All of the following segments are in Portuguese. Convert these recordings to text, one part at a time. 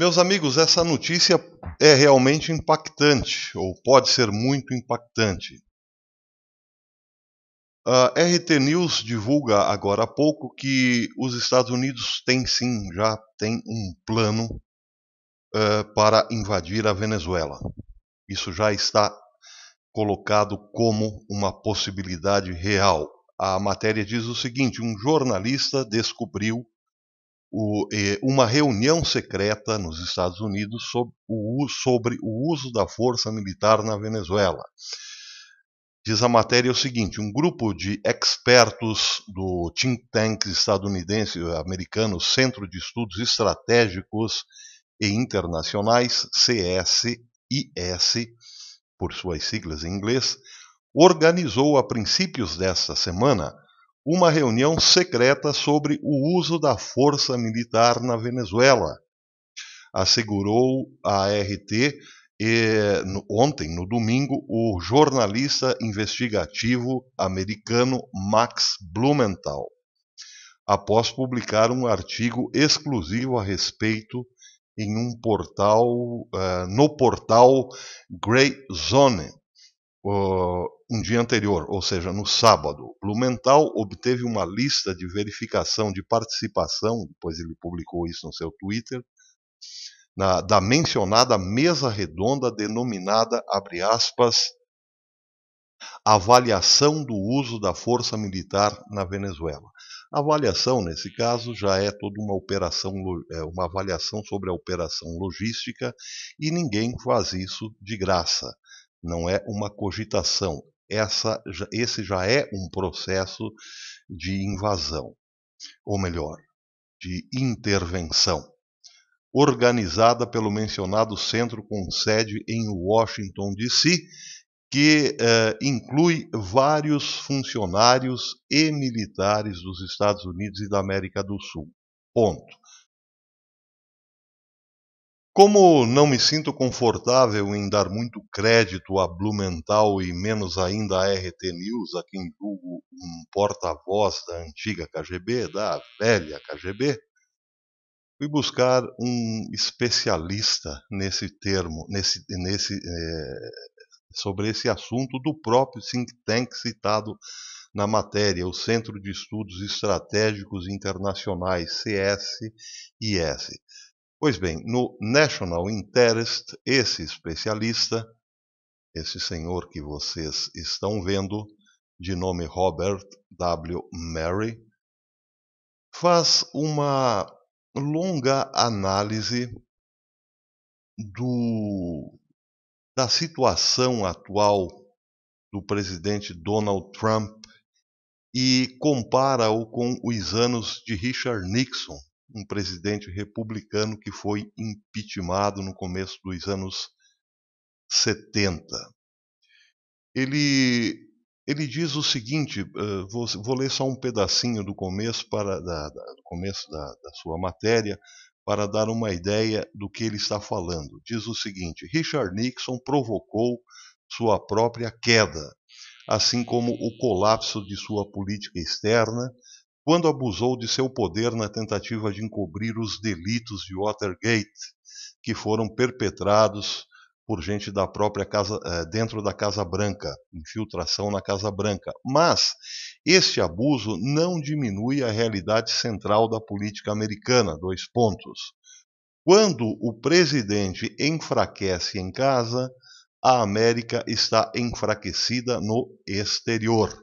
Meus amigos, essa notícia é realmente impactante, ou pode ser muito impactante. A RT News divulga agora há pouco que os Estados Unidos têm sim, já tem um plano uh, para invadir a Venezuela. Isso já está colocado como uma possibilidade real. A matéria diz o seguinte: um jornalista descobriu o, eh, uma reunião secreta nos Estados Unidos sobre o, sobre o uso da força militar na Venezuela. Diz a matéria o seguinte: um grupo de expertos do think tank estadunidense americano Centro de Estudos Estratégicos e Internacionais, CSIS, por suas siglas em inglês, organizou a princípios desta semana uma reunião secreta sobre o uso da força militar na Venezuela. Assegurou a RT eh, ontem, no domingo, o jornalista investigativo americano Max Blumenthal, após publicar um artigo exclusivo a respeito em um portal, eh, no portal Grey Zone, uh, um dia anterior, ou seja, no sábado, Blumenthal obteve uma lista de verificação de participação, depois ele publicou isso no seu Twitter, na, da mencionada mesa redonda denominada, abre aspas, avaliação do uso da força militar na Venezuela. A avaliação, nesse caso, já é toda uma operação, é, uma avaliação sobre a operação logística e ninguém faz isso de graça não é uma cogitação. Essa, esse já é um processo de invasão, ou melhor, de intervenção, organizada pelo mencionado centro com sede em Washington, D.C., que eh, inclui vários funcionários e militares dos Estados Unidos e da América do Sul. Ponto. Como não me sinto confortável em dar muito crédito a Blumenthal e menos ainda a RT News, a quem julgo um porta-voz da antiga KGB, da velha KGB, fui buscar um especialista nesse termo, nesse, nesse, é, sobre esse assunto do próprio think tank citado na matéria, o Centro de Estudos Estratégicos Internacionais, CSIS. Pois bem, no National Interest, esse especialista, esse senhor que vocês estão vendo, de nome Robert W. Mary, faz uma longa análise do, da situação atual do presidente Donald Trump e compara-o com os anos de Richard Nixon um presidente republicano que foi impeachmentado no começo dos anos 70. Ele, ele diz o seguinte: uh, vou, vou, ler só um pedacinho do começo, para, da, da começo da, da sua matéria para dar uma ideia do que ele está falando. Diz o seguinte: Richard Nixon provocou sua própria queda, assim como o colapso de sua política externa quando abusou de seu poder na tentativa de encobrir os delitos de Watergate que foram perpetrados por gente da própria casa eh, dentro da Casa Branca, infiltração na Casa Branca. Mas este abuso não diminui a realidade central da política americana, dois pontos. Quando o presidente enfraquece em casa, a América está enfraquecida no exterior.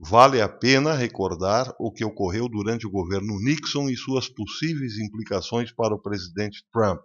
Vale a pena recordar o que ocorreu durante o governo Nixon e suas possíveis implicações para o presidente Trump.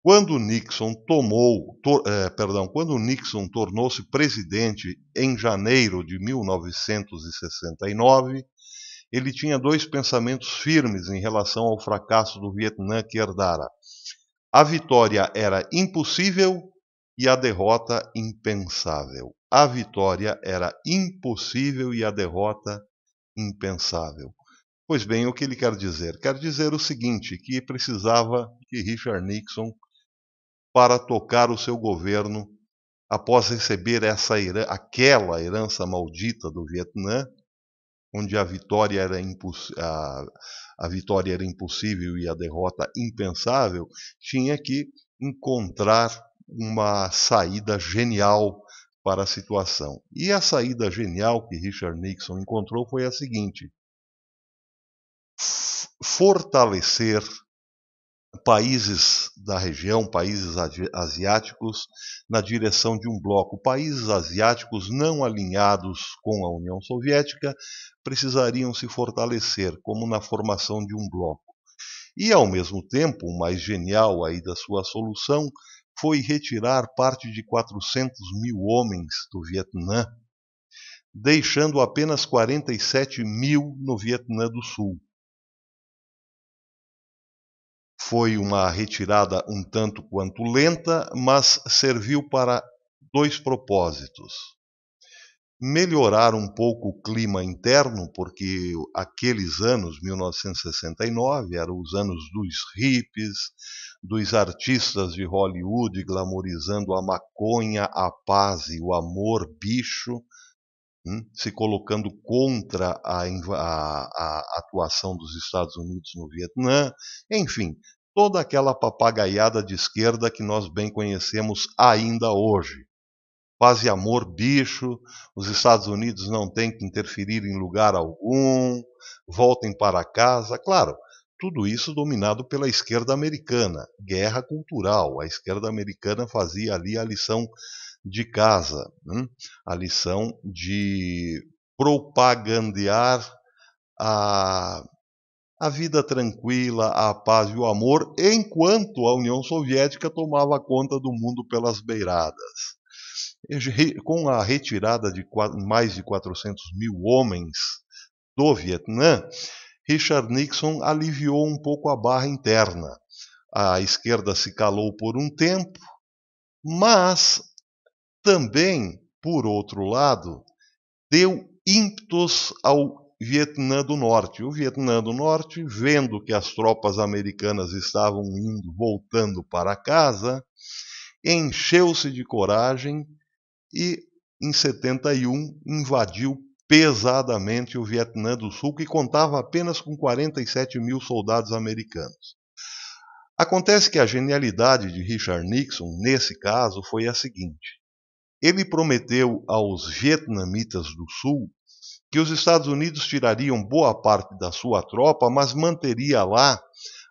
Quando Nixon tomou, to, eh, perdão, quando Nixon tornou-se presidente em janeiro de 1969, ele tinha dois pensamentos firmes em relação ao fracasso do Vietnã que herdara. A vitória era impossível e a derrota impensável. A vitória era impossível e a derrota impensável. Pois bem, o que ele quer dizer? Quer dizer o seguinte: que precisava que Richard Nixon, para tocar o seu governo, após receber essa aquela herança maldita do Vietnã, onde a vitória era a, a vitória era impossível e a derrota impensável, tinha que encontrar uma saída genial para a situação. E a saída genial que Richard Nixon encontrou foi a seguinte: fortalecer países da região, países asiáticos, na direção de um bloco. Países asiáticos não alinhados com a União Soviética precisariam se fortalecer, como na formação de um bloco. E, ao mesmo tempo, o mais genial aí da sua solução foi retirar parte de 400 mil homens do Vietnã, deixando apenas 47 mil no Vietnã do Sul. Foi uma retirada um tanto quanto lenta, mas serviu para dois propósitos melhorar um pouco o clima interno, porque aqueles anos, 1969, eram os anos dos hippies, dos artistas de Hollywood glamorizando a maconha, a paz e o amor bicho, hein? Hum, se colocando contra a, a, a atuação dos Estados Unidos no Vietnã, enfim, toda aquela papagaiada de esquerda que nós bem conhecemos ainda hoje quase amor bicho, os Estados Unidos não têm que interferir em lugar algum, voltem para casa. Claro, tudo isso dominado pela esquerda americana, guerra cultural. A esquerda americana fazia ali a lição de casa, né? a lição de propagandear a, a vida tranquila, a paz e o amor, enquanto a União Soviética tomava conta do mundo pelas beiradas com a retirada de mais de 400 mil homens do Vietnã, Richard Nixon aliviou um pouco a barra interna. A esquerda se calou por um tempo, mas também, por outro lado, deu ímpetos ao Vietnã do Norte. O Vietnã do Norte, vendo que as tropas americanas estavam indo, voltando para casa, encheu-se de coragem e em 71 invadiu pesadamente o Vietnã do Sul, que contava apenas com 47 mil soldados americanos. Acontece que a genialidade de Richard Nixon, nesse caso, foi a seguinte: ele prometeu aos vietnamitas do Sul que os Estados Unidos tirariam boa parte da sua tropa, mas manteria lá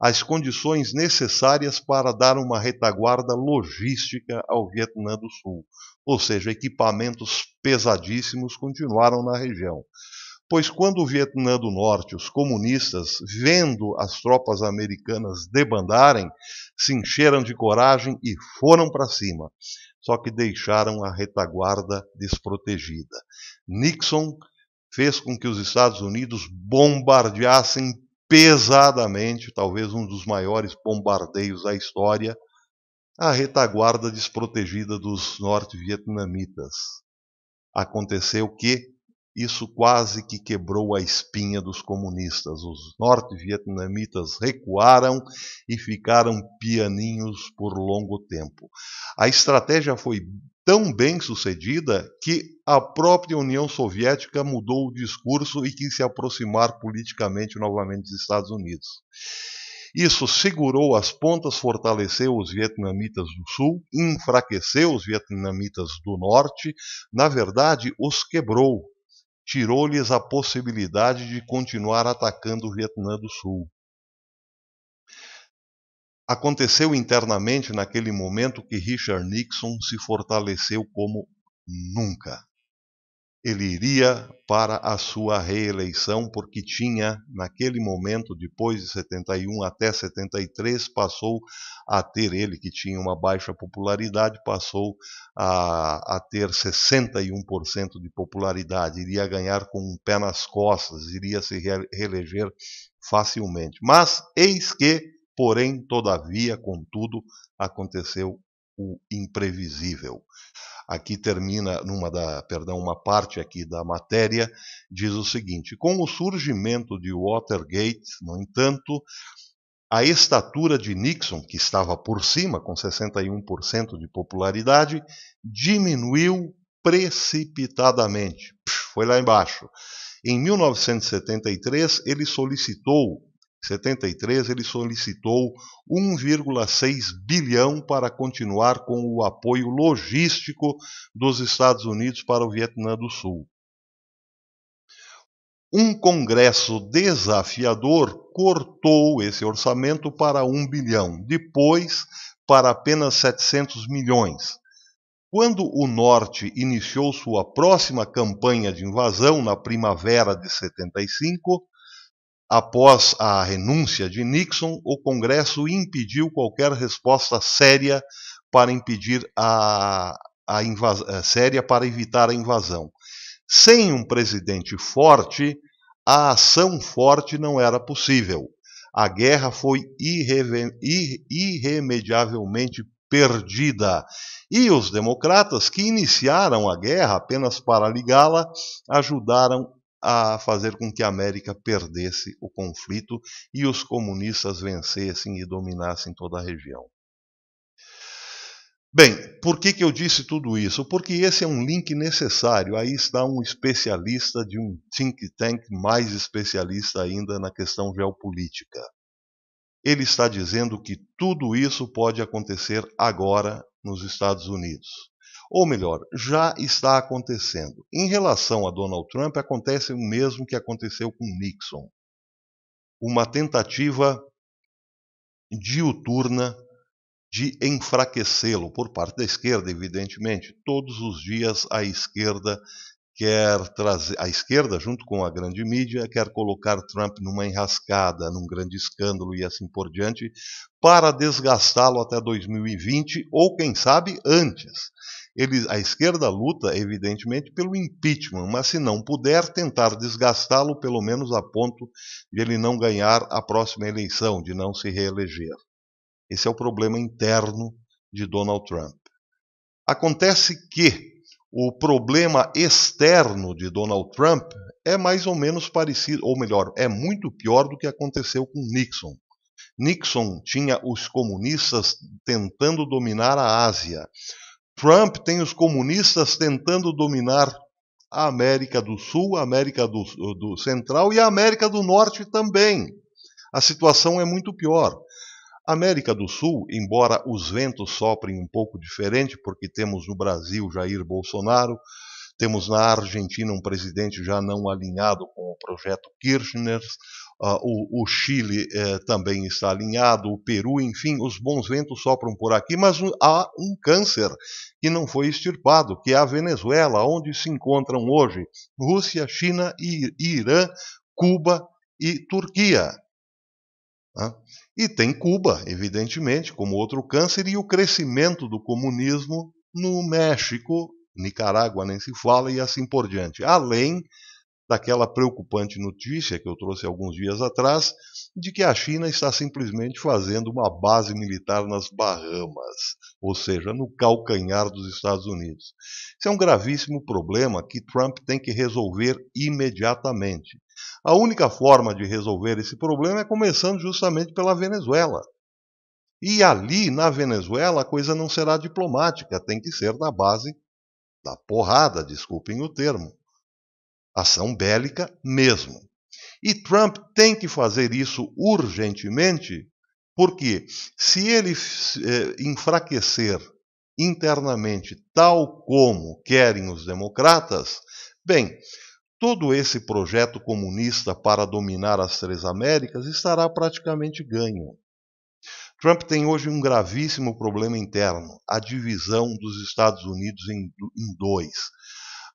as condições necessárias para dar uma retaguarda logística ao Vietnã do Sul, ou seja, equipamentos pesadíssimos continuaram na região. Pois quando o Vietnã do Norte, os comunistas, vendo as tropas americanas debandarem, se encheram de coragem e foram para cima, só que deixaram a retaguarda desprotegida. Nixon fez com que os Estados Unidos bombardeassem pesadamente, talvez um dos maiores bombardeios da história, a retaguarda desprotegida dos norte-vietnamitas. Aconteceu que isso quase que quebrou a espinha dos comunistas. Os norte-vietnamitas recuaram e ficaram pianinhos por longo tempo. A estratégia foi tão bem sucedida que a própria União Soviética mudou o discurso e quis se aproximar politicamente novamente dos Estados Unidos. Isso segurou as pontas, fortaleceu os vietnamitas do sul, enfraqueceu os vietnamitas do norte, na verdade, os quebrou, tirou-lhes a possibilidade de continuar atacando o Vietnã do Sul. Aconteceu internamente naquele momento que Richard Nixon se fortaleceu como nunca ele iria para a sua reeleição, porque tinha, naquele momento, depois de 71 até 73, passou a ter, ele que tinha uma baixa popularidade, passou a, a ter 61% de popularidade, iria ganhar com um pé nas costas, iria se reeleger facilmente. Mas, eis que, porém, todavia, contudo, aconteceu o imprevisível. Aqui termina numa da, perdão, uma parte aqui da matéria diz o seguinte: com o surgimento de Watergate, no entanto, a estatura de Nixon, que estava por cima com 61% de popularidade, diminuiu precipitadamente. Foi lá embaixo. Em 1973, ele solicitou 73, ele solicitou 1,6 bilhão para continuar com o apoio logístico dos Estados Unidos para o Vietnã do Sul. Um congresso desafiador cortou esse orçamento para 1 bilhão, depois para apenas 700 milhões. Quando o Norte iniciou sua próxima campanha de invasão na primavera de 75, Após a renúncia de Nixon, o Congresso impediu qualquer resposta séria para impedir a, a invasão, eh, séria para evitar a invasão. Sem um presidente forte, a ação forte não era possível. A guerra foi irre, irre, irremediavelmente perdida. E os democratas, que iniciaram a guerra apenas para ligá-la, ajudaram a fazer com que a América perdesse o conflito e os comunistas vencessem e dominassem toda a região. Bem, por que, que eu disse tudo isso? Porque esse é um link necessário. Aí está um especialista de um think tank mais especialista ainda na questão geopolítica. Ele está dizendo que tudo isso pode acontecer agora nos Estados Unidos. Ou melhor, já está acontecendo. Em relação a Donald Trump, acontece o mesmo que aconteceu com Nixon. Uma tentativa diuturna de enfraquecê-lo por parte da esquerda, evidentemente. Todos os dias a esquerda quer trazer a esquerda junto com a grande mídia quer colocar Trump numa enrascada, num grande escândalo e assim por diante, para desgastá-lo até 2020 ou quem sabe antes. Ele, a esquerda luta, evidentemente, pelo impeachment, mas se não puder, tentar desgastá-lo, pelo menos a ponto de ele não ganhar a próxima eleição, de não se reeleger. Esse é o problema interno de Donald Trump. Acontece que o problema externo de Donald Trump é mais ou menos parecido, ou melhor, é muito pior do que aconteceu com Nixon. Nixon tinha os comunistas tentando dominar a Ásia. Trump tem os comunistas tentando dominar a América do Sul, a América do, do, Central e a América do Norte também. A situação é muito pior. América do Sul, embora os ventos soprem um pouco diferente, porque temos no Brasil Jair Bolsonaro, temos na Argentina um presidente já não alinhado com o projeto Kirchner, Uh, o, o, Chile eh, também está alinhado, o Peru, enfim, os bons ventos sopram por aqui, mas há um câncer que não foi extirpado, que é a Venezuela, onde se encontram hoje Rússia, China, I Irã, Cuba e Turquia. E tem Cuba, evidentemente, como outro câncer, e o crescimento do comunismo no México, Nicarágua nem se fala, e assim por diante. Além daquela preocupante notícia que eu trouxe alguns dias atrás, de que a China está simplesmente fazendo uma base militar nas Bahamas, ou seja, no calcanhar dos Estados Unidos. Isso é um gravíssimo problema que Trump tem que resolver imediatamente. A única forma de resolver esse problema é começando justamente pela Venezuela. E ali, na Venezuela, a coisa não será diplomática, tem que ser na base da porrada, desculpem o termo ação bélica mesmo. E Trump tem que fazer isso urgentemente, porque se ele eh, enfraquecer internamente, tal como querem os democratas, bem, todo esse projeto comunista para dominar as três Américas estará praticamente ganho. Trump tem hoje um gravíssimo problema interno, a divisão dos Estados Unidos em, em dois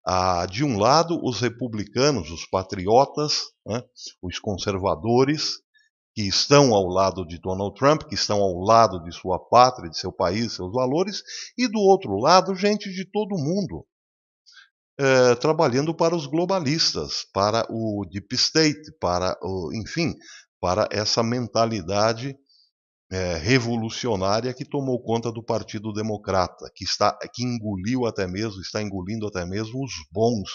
ah, de um lado, os republicanos, os patriotas, né, os conservadores, que estão ao lado de Donald Trump, que estão ao lado de sua pátria, de seu país, seus valores, e do outro lado, gente de todo mundo, eh, trabalhando para os globalistas, para o deep state, para, o, enfim, para essa mentalidade é, revolucionária que tomou conta do Partido Democrata, que está que engoliu até mesmo, está engolindo até mesmo os bons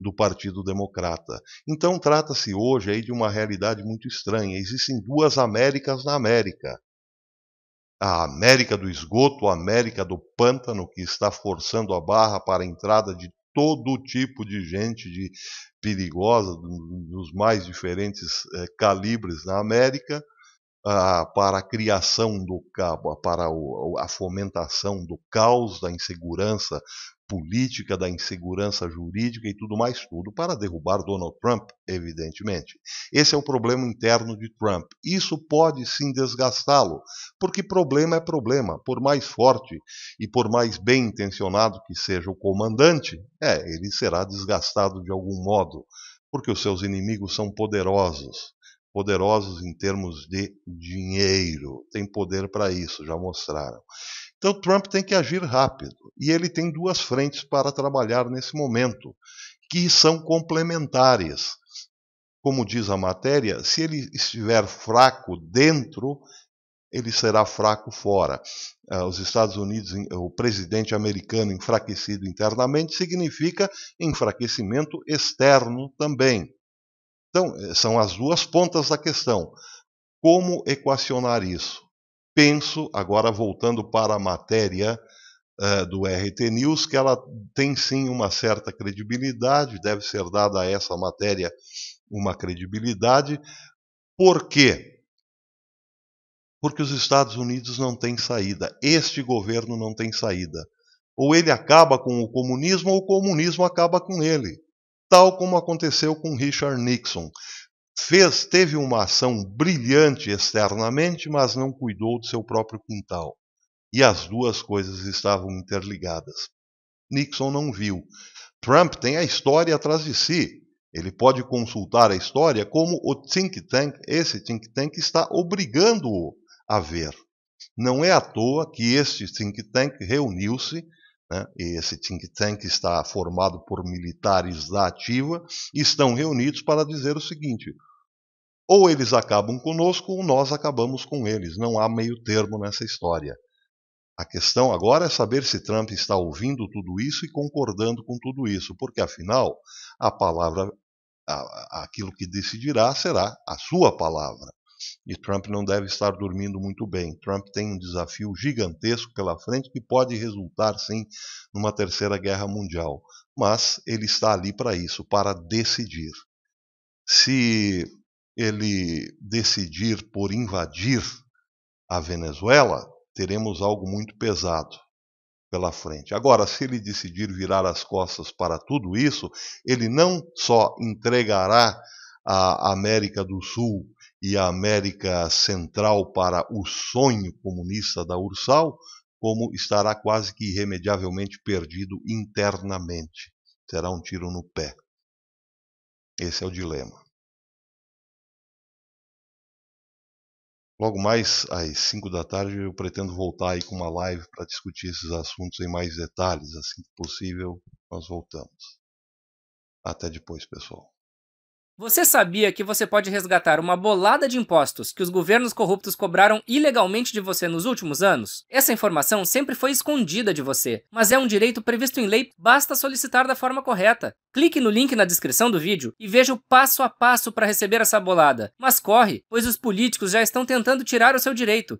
do Partido Democrata. Então trata-se hoje aí de uma realidade muito estranha. Existem duas Américas na América. A América do esgoto, a América do pântano, que está forçando a barra para a entrada de todo tipo de gente de perigosa, dos mais diferentes é, calibres na América, ah, para a criação do para o, a fomentação do caos, da insegurança política, da insegurança jurídica e tudo mais, tudo para derrubar Donald Trump, evidentemente. Esse é o problema interno de Trump. Isso pode sim desgastá-lo, porque problema é problema. Por mais forte e por mais bem intencionado que seja o comandante, é, ele será desgastado de algum modo, porque os seus inimigos são poderosos poderosos em termos de dinheiro, tem poder para isso, já mostraram. Então Trump tem que agir rápido e ele tem duas frentes para trabalhar nesse momento, que são complementares. Como diz a matéria, se ele estiver fraco dentro, ele será fraco fora. Ah, os Estados Unidos, o presidente americano enfraquecido internamente significa enfraquecimento externo também. Então, eh, são as duas pontas da questão. Como equacionar isso? Penso, agora voltando para a matéria uh, do RT News, que ela tem sim uma certa credibilidade, deve ser dada a essa matéria uma credibilidade. Por quê? Porque os Estados Unidos não têm saída, este governo não tem saída. Ou ele acaba com o comunismo, ou o comunismo acaba com ele tal como aconteceu com Richard Nixon. Fez, teve uma ação brilhante externamente, mas não cuidou do seu próprio quintal. E as duas coisas estavam interligadas. Nixon não viu. Trump tem a história atrás de si. Ele pode consultar a história como o think tank, esse think tank está obrigando-o a ver. Não é à toa que este think tank reuniu-se né? Esse think tank está formado por militares da ativa estão reunidos para dizer o seguinte: ou eles acabam conosco ou nós acabamos com eles. Não há meio termo nessa história. A questão agora é saber se Trump está ouvindo tudo isso e concordando com tudo isso, porque afinal a palavra, aquilo que decidirá será a sua palavra. E Trump não deve estar dormindo muito bem. Trump tem um desafio gigantesco pela frente que pode resultar, sim, numa terceira guerra mundial. Mas ele está ali para isso, para decidir. Se ele decidir por invadir a Venezuela, teremos algo muito pesado pela frente. Agora, se ele decidir virar as costas para tudo isso, ele não só entregará a América do Sul e a América Central para o sonho comunista da Ursal, como estará quase que irremediavelmente perdido internamente. Será um tiro no pé. Esse é o dilema. Logo mais às 5 da tarde eu pretendo voltar aí com uma live para discutir esses assuntos em mais detalhes. Assim que possível, nós voltamos. Até depois, pessoal. Você sabia que você pode resgatar uma bolada de impostos que os governos corruptos cobraram ilegalmente de você nos últimos anos? Essa informação sempre foi escondida de você, mas é um direito previsto em lei, basta solicitar da forma correta. Clique no link na descrição do vídeo e veja o passo a passo para receber essa bolada. Mas corre, pois os políticos já estão tentando tirar o seu direito,